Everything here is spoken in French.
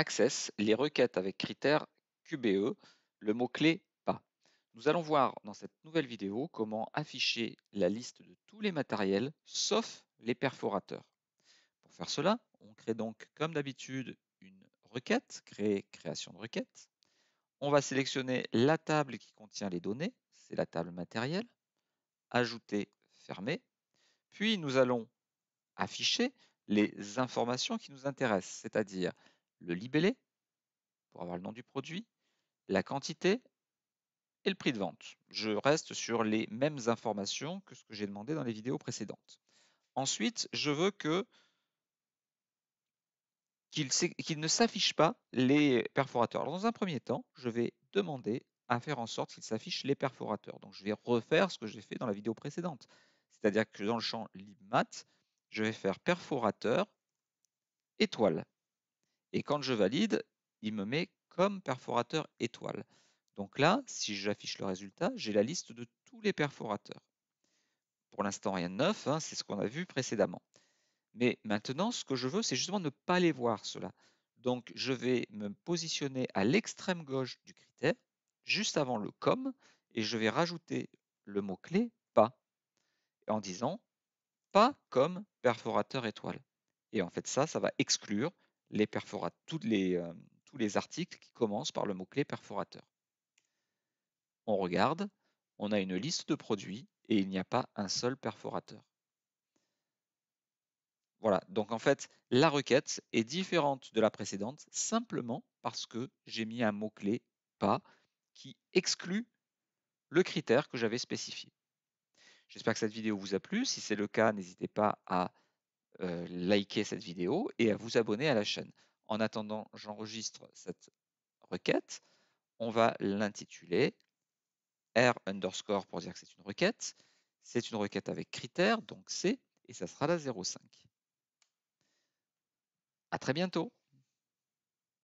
Access les requêtes avec critères QBE, le mot-clé pas. Nous allons voir dans cette nouvelle vidéo comment afficher la liste de tous les matériels sauf les perforateurs. Pour faire cela, on crée donc comme d'habitude une requête, créer création de requête. On va sélectionner la table qui contient les données, c'est la table matériel, ajouter, fermer. Puis nous allons afficher les informations qui nous intéressent, c'est-à-dire le libellé, pour avoir le nom du produit, la quantité et le prix de vente. Je reste sur les mêmes informations que ce que j'ai demandé dans les vidéos précédentes. Ensuite, je veux que qu'il ne s'affiche pas les perforateurs. Alors, dans un premier temps, je vais demander à faire en sorte qu'il s'affiche les perforateurs. Donc je vais refaire ce que j'ai fait dans la vidéo précédente. C'est-à-dire que dans le champ libmat, je vais faire perforateur étoile. Et quand je valide, il me met comme perforateur étoile. Donc là, si j'affiche le résultat, j'ai la liste de tous les perforateurs. Pour l'instant, rien de neuf, hein, c'est ce qu'on a vu précédemment. Mais maintenant, ce que je veux, c'est justement ne pas les voir, cela. Donc je vais me positionner à l'extrême gauche du critère, juste avant le comme », et je vais rajouter le mot-clé pas, en disant pas comme perforateur étoile. Et en fait, ça, ça va exclure les les, euh, tous les articles qui commencent par le mot-clé perforateur. On regarde, on a une liste de produits et il n'y a pas un seul perforateur. Voilà, donc en fait, la requête est différente de la précédente simplement parce que j'ai mis un mot-clé pas qui exclut le critère que j'avais spécifié. J'espère que cette vidéo vous a plu. Si c'est le cas, n'hésitez pas à Likez euh, liker cette vidéo et à vous abonner à la chaîne. En attendant, j'enregistre cette requête. On va l'intituler R underscore pour dire que c'est une requête. C'est une requête avec critères, donc C, et ça sera la 05. À très bientôt